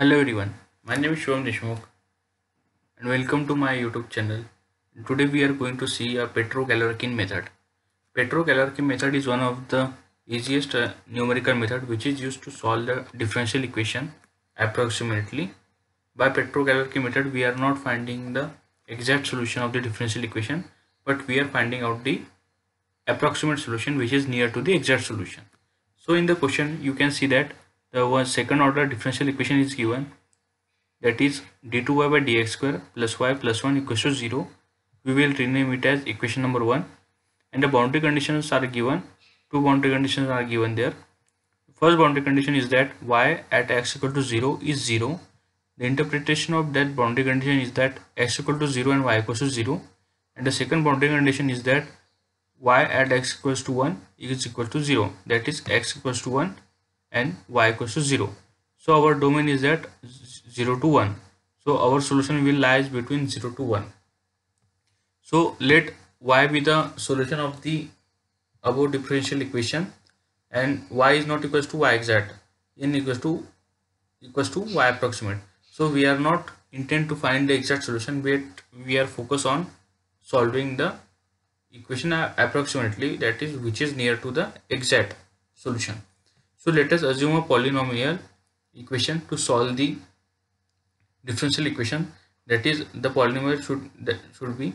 Hello everyone, my name is Shivam Deshmukh and welcome to my YouTube channel. Today we are going to see a petrocalorikin method. Petrocalorikin method is one of the easiest uh, numerical method which is used to solve the differential equation approximately. By petrocalorikin method we are not finding the exact solution of the differential equation but we are finding out the approximate solution which is near to the exact solution. So in the question you can see that the one second order differential equation is given that is d2y by dx square plus y plus 1 equals to 0 we will rename it as equation number 1 and the boundary conditions are given two boundary conditions are given there first boundary condition is that y at x equal to 0 is 0 the interpretation of that boundary condition is that x equal to 0 and y equals to 0 and the second boundary condition is that y at x equals to 1 is equal to 0 that is x equals to 1 and y equals to 0 so our domain is at 0 to 1 so our solution will lies between 0 to 1 so let y be the solution of the above differential equation and y is not equals to y exact n equals to equals to y approximate so we are not intent to find the exact solution but we are focused on solving the equation approximately that is which is near to the exact solution so let us assume a polynomial equation to solve the differential equation that is the polynomial should that should be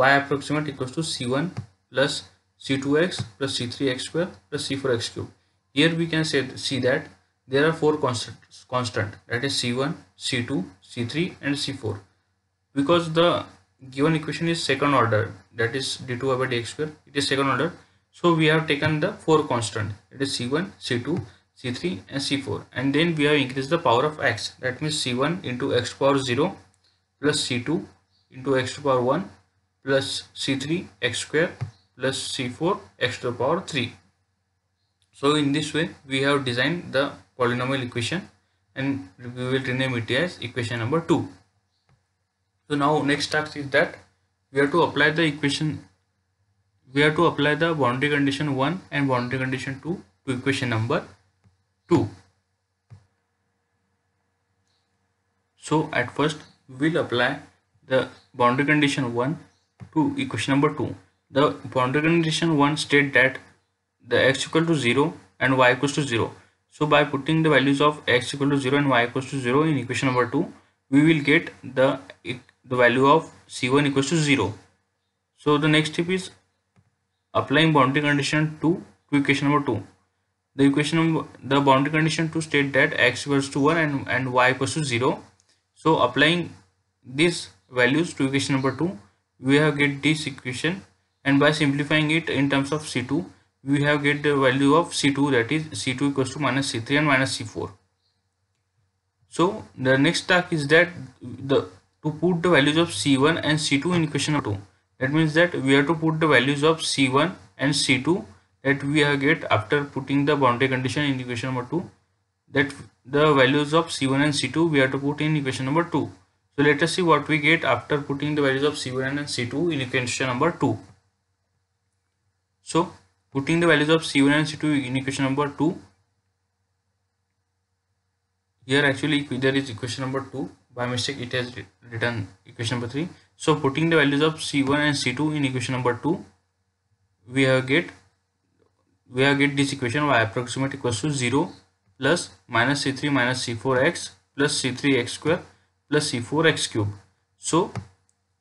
y approximate equals to c1 plus c2x plus c3x square plus c4x cube. Here we can say, see that there are four constants constant that is c1, c2, c3 and c4 because the given equation is second order that is d2 by dx square it is second order so we have taken the four constant it is c1 c2 c3 and c4 and then we have increased the power of x that means c1 into x power 0 plus c2 into x to power 1 plus c3 x square plus c4 x to the power 3 so in this way we have designed the polynomial equation and we will rename it as equation number 2 so now next task is that we have to apply the equation we have to apply the boundary condition 1 and boundary condition 2 to equation number 2. So at first we'll apply the boundary condition 1 to equation number 2. The boundary condition 1 state that the x equal to 0 and y equals to 0. So by putting the values of x equal to 0 and y equals to 0 in equation number 2, we will get the, the value of c1 equals to 0. So the next step is applying boundary condition to, to equation number 2 the equation number, the boundary condition to state that x equals to 1 and, and y equals to 0 so applying these values to equation number 2 we have get this equation and by simplifying it in terms of c2 we have get the value of c2 that is c2 equals to minus c3 and minus c4 so the next task is that the to put the values of c1 and c2 in equation number 2 that means that we have to put the values of c1 and c2 that we get after putting the boundary condition in equation number 2 that the values of c1 and c2 we have to put in equation number 2 so let us see what we get after putting the values of c1 and c2 in equation number 2 so putting the values of c1 and c2 in equation number 2 here actually there is equation number 2 by mistake it has written equation number 3 so putting the values of C1 and C2 in equation number 2, we have get we have get this equation y approximate equals to 0 plus minus C3 minus C4x plus C3x square plus C4x cube. So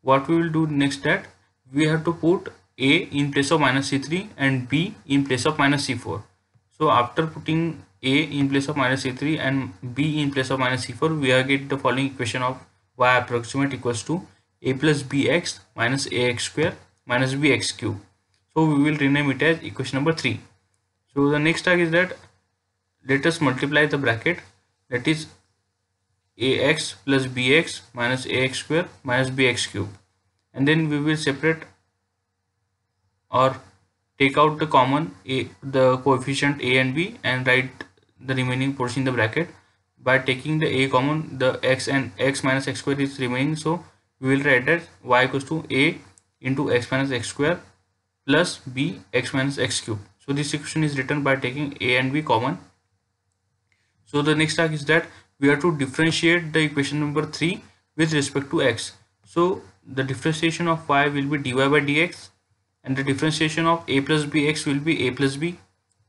what we will do next that we have to put a in place of minus c3 and b in place of minus c4 so after putting a in place of minus c3 and b in place of minus c4 we have get the following equation of y approximate equals to a plus bx minus ax square minus bx cube so we will rename it as equation number 3 so the next tag is that let us multiply the bracket that is ax plus bx minus ax square minus bx cube and then we will separate or take out the common a the coefficient a and b and write the remaining portion in the bracket by taking the a common the x and x minus x square is remaining so we will write as y equals to a into x minus x square plus b x minus x cube so this equation is written by taking a and b common so the next task is that we have to differentiate the equation number 3 with respect to x so the differentiation of y will be dy by dx and the differentiation of a plus bx will be a plus b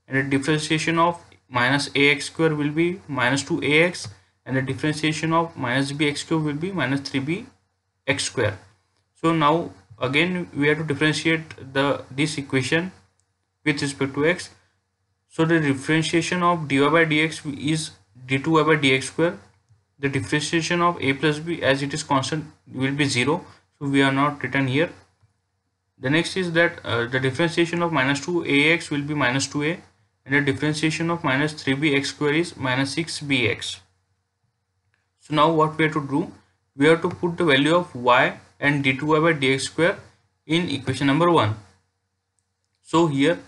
and the differentiation of minus ax square will be minus 2ax and the differentiation of minus bx cube will be minus 3b x square so now again we have to differentiate the this equation with respect to x so the differentiation of dy by dx is d2y by dx square the differentiation of a plus b as it is constant will be zero so we are not written here the next is that uh, the differentiation of minus 2ax will be minus 2a and the differentiation of minus 3bx square is minus 6bx so now what we have to do we have to put the value of y and d2y by dx square in equation number 1. So here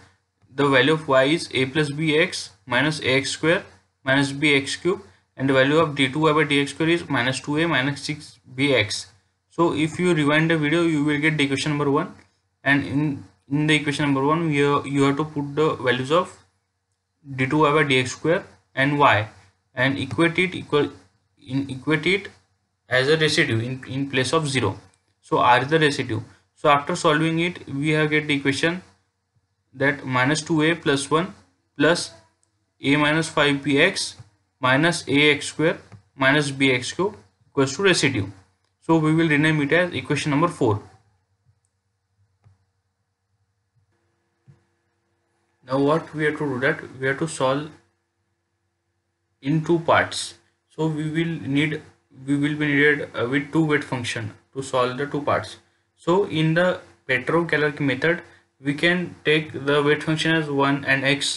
the value of y is a plus bx minus ax square minus bx cube and the value of d2y by dx square is minus 2a minus 6bx. So if you rewind the video you will get the equation number 1 and in, in the equation number 1 you, you have to put the values of d2y by dx square and y and equate it equal in equate it as a residue in, in place of 0 so r is the residue so after solving it we have get the equation that minus 2a plus 1 plus a minus 5bx minus ax square minus bx cube equals to residue so we will rename it as equation number 4 now what we have to do that we have to solve in two parts so we will need we will be needed uh, with two weight function to solve the two parts so in the petrocaloric method we can take the weight function as 1 and x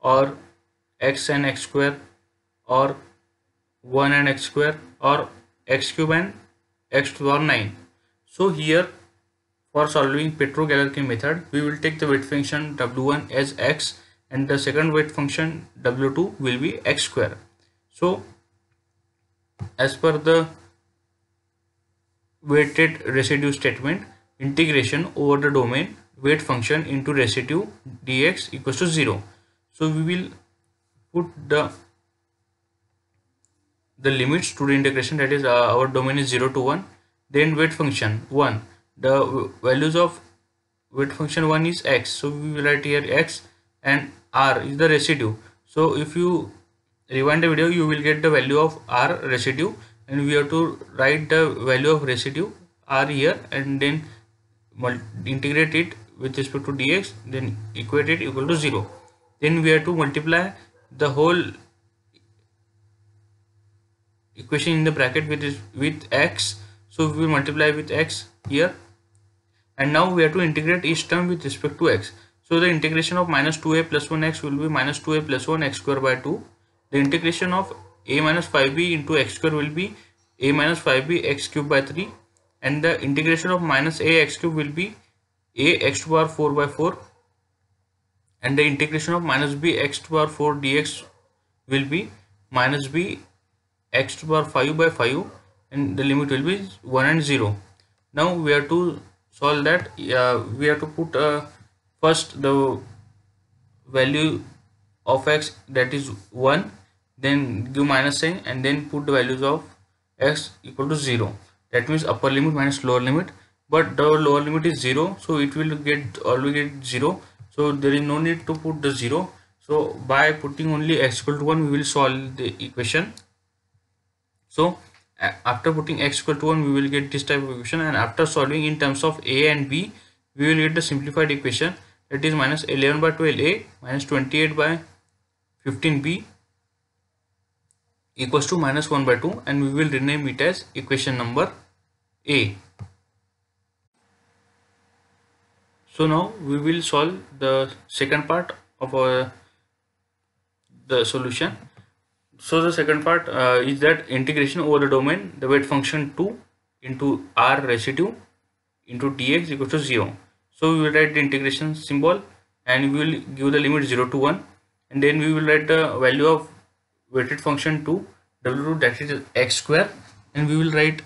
or x and x square or 1 and x square or x cube and x to the power 9 so here for solving petrocaloric method we will take the weight function w1 as x and the second weight function w2 will be x square so as per the weighted residue statement integration over the domain weight function into residue dx equals to 0 so we will put the the limits to the integration that is uh, our domain is 0 to 1 then weight function 1 the values of weight function 1 is x so we will write here x and r is the residue so if you rewind the video you will get the value of r residue and we have to write the value of residue r here and then integrate it with respect to dx then equate it equal to 0 then we have to multiply the whole equation in the bracket with with x so we multiply with x here and now we have to integrate each term with respect to x so the integration of minus 2a plus 1x will be minus 2a plus 1 x square by 2 the integration of a minus 5b into x square will be a minus 5b x cube by 3 and the integration of minus a x cube will be a x to power 4 by 4 and the integration of minus b x to power 4 dx will be minus b x to power 5 by 5 and the limit will be 1 and 0 now we have to solve that uh, we have to put uh, first the value of x that is 1 then give minus sign and then put the values of x equal to 0 that means upper limit minus lower limit but the lower limit is 0 so it will get always get 0 so there is no need to put the 0 so by putting only x equal to 1 we will solve the equation so after putting x equal to 1 we will get this type of equation and after solving in terms of a and b we will get the simplified equation that is minus 11 by 12a minus 28 by 15b equals to minus 1 by 2 and we will rename it as equation number A. So now we will solve the second part of our the solution. So the second part uh, is that integration over the domain the weight function 2 into R residue into dx equals to 0. So we will write the integration symbol and we will give the limit 0 to 1 and then we will write the value of weighted function to w2 root is x square and we will write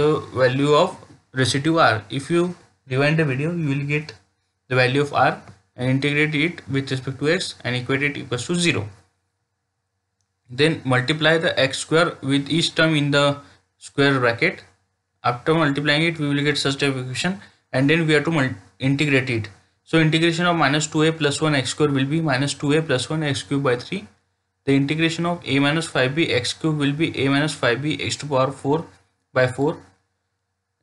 the value of residue r if you rewind the video you will get the value of r and integrate it with respect to x and equate it equals to 0 then multiply the x square with each term in the square bracket after multiplying it we will get such type equation and then we have to integrate it so integration of minus 2a plus 1 x square will be minus 2a plus 1 x cube by 3 the integration of a minus 5b x cube will be a minus 5b x to power 4 by 4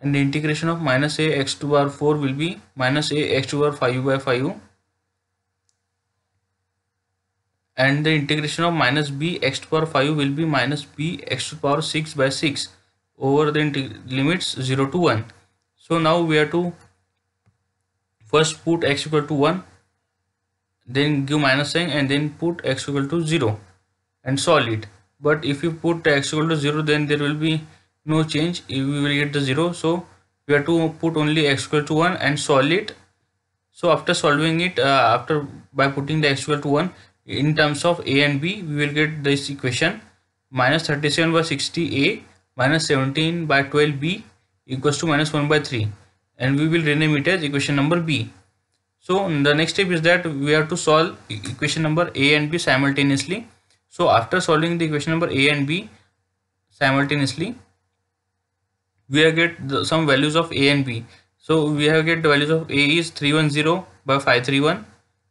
and the integration of minus a x to power 4 will be minus a x to power 5 by 5 and the integration of minus b x to power 5 will be minus b x to power 6 by 6 over the limits 0 to 1 so now we have to first put x equal to 1 then give minus sign and then put x equal to 0 and solid but if you put x equal to 0 then there will be no change we will get the 0 so we have to put only x equal to 1 and solve it so after solving it uh, after by putting the x equal to 1 in terms of a and b we will get this equation minus 37 by 60a minus 17 by 12b equals to minus 1 by 3 and we will rename it as equation number b so the next step is that we have to solve equation number a and b simultaneously so after solving the equation number a and b simultaneously, we have get the, some values of a and b. So we have get the values of a is 310 by 531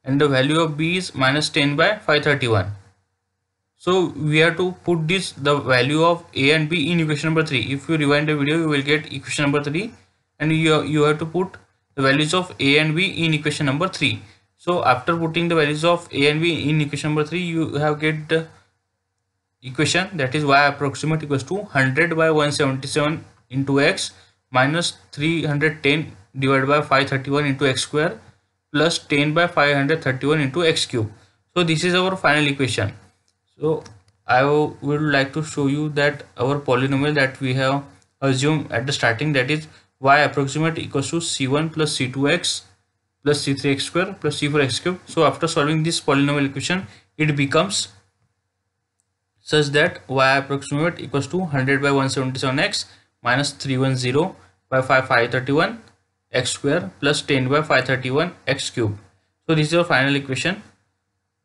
and the value of b is minus 10 by 531. So we have to put this the value of a and b in equation number 3. If you rewind the video you will get equation number 3 and you, you have to put the values of a and b in equation number 3 so after putting the values of a and b in equation number 3 you have get equation that is y approximate equals to 100 by 177 into x minus 310 divided by 531 into x square plus 10 by 531 into x cube so this is our final equation so i would like to show you that our polynomial that we have assumed at the starting that is y approximate equals to c1 plus c2x plus c3x square plus c4x cube. So after solving this polynomial equation, it becomes such that y approximate equals to 100 by 177x minus 310 by 531 x square plus 10 by 531 x cube. So this is your final equation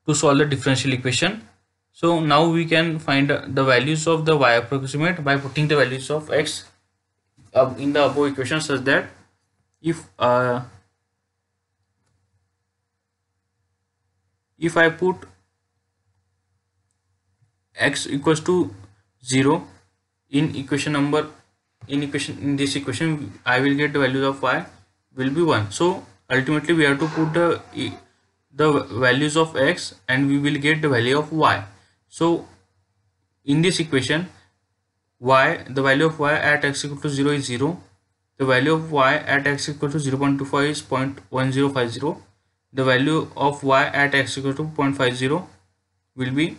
to solve the differential equation. So now we can find the values of the y approximate by putting the values of x in the above equation such that if uh, if I put x equals to 0 in equation number in equation in this equation I will get the values of y will be 1 so ultimately we have to put the the values of x and we will get the value of y so in this equation y the value of y at x equal to 0 is 0 the value of y at x equal to 0 0.25 is 0.1050 the value of y at x equal to 0.50 will be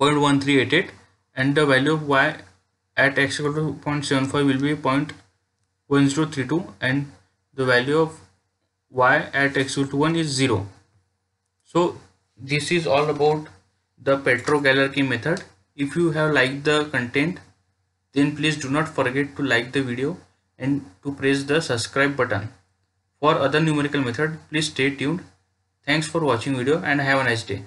0.1388 and the value of y at x equal to 0.75 will be 0.1032 and the value of y at x equal to 1 is 0 so this is all about the petrogalerkin method if you have liked the content then please do not forget to like the video and to press the subscribe button for other numerical method, please stay tuned. Thanks for watching video and have a nice day.